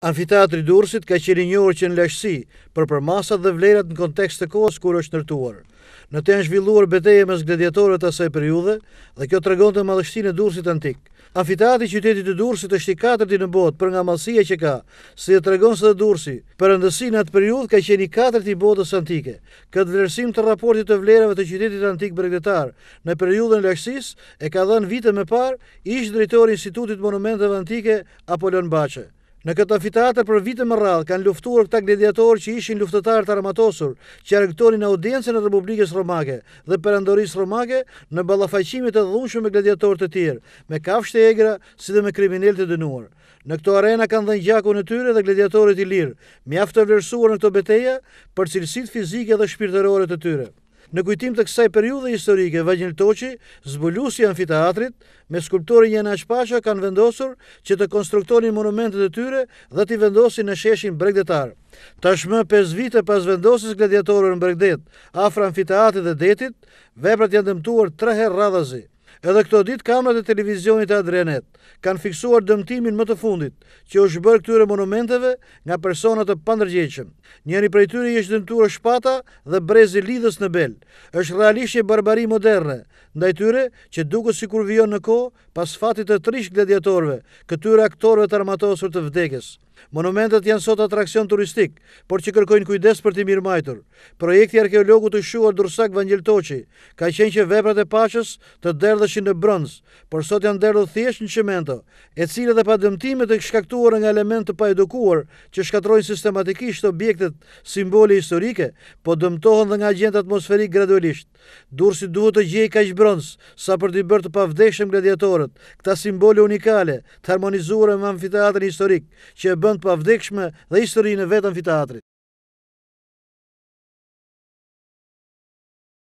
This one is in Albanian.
Amfiteatri Durrësit ka qenë i njohur që në lashsi për përmasat dhe vlerat në kontekst të kohës kur është nërtuar. Në të janë zhvilluar betejë me gladiatorëve të asaj periudhe dhe kjo regon të madhështinë e Durrësit antik. Amfiteatri i qytetit të Durrësit është i katërt i në botë për nga madhësia që ka, si e së dhe Durrësi për në atë periudh ka qenë i katërt i botës antike. Këtë vlerësim të raportit të vlerave të qytetit antik bregdetar në periudhën e e ka dhënë vite më par ish drejtori i Institutit Monumenteve Antike Apolon Baçe. Në këtë amfiteatr për vitë më radh kanë luftuar këta gladiatorë që ishin luftëtarë të armatosur, që argëtonin audiencën e Republikës Romake dhe Perandorisë Romake në ballafaqimet e dhunshme me gladiatorë të tjerë, me kafshë të egra si dhe me kriminalë të dënuar. Në këtë arena kanë dhënë gjakun e tyre dhe gladiatorët i lirë, mjaft të vlerësuar në këto betejë për cilësitë fizike dhe shpirtërore të tyre. Në kujtim të kësaj periudhe historike, Vajnil Toqi, zbulusi amfiteatrit, me skulptori Jena Aqpasha kanë vendosur që të konstruktonin monumentet e tyre dhe t'i vendosin në sheshin bregdetar. Tashmë 5 vite pas vendosis gladiatorur në bregdet, afra amfiteatit dhe detit, veprat janë dëmtuar 3 her radhazi. Edhe këto ditë kamrat e televizionit Adrenet kanë fiksuar dëmtimin më të fundit që u bërë këtyre monumenteve nga persona të pandërgjegjshëm. Njëri prej tyre i është dëmtuar shpata dhe brezi lidhës në bel. Është realisht një barbari moderne, ndaj tyre që duket sikur vijon në kohë pas fatit të trish gladiatorëve, këtyre aktorëve të armatosur të vdekjes. Monumentet janë sot atrakcion turistik, por që kërkojnë kujdes për të mirë majtur. Projekti arkeologu të shuar Dursak Vangjel ka qenë që veprat e pashës të derdhëshin në brëndës, por sot janë derdhë thjesht në qemento, e cilë dhe pa dëmtimet e shkaktuar nga element të pa edukuar që shkatrojnë sistematikisht objektet simboli historike, po dëmtohen dhe nga gjendë atmosferik gradualisht. Dursi duhet të gjej ka që brëndës, sa për të bërë të pavdeshëm gladiatorët, këta simboli unikale të harmonizuar e më amfiteatrin historik, që e bë vend pavdekshme dhe historinë vetëm fitatrit.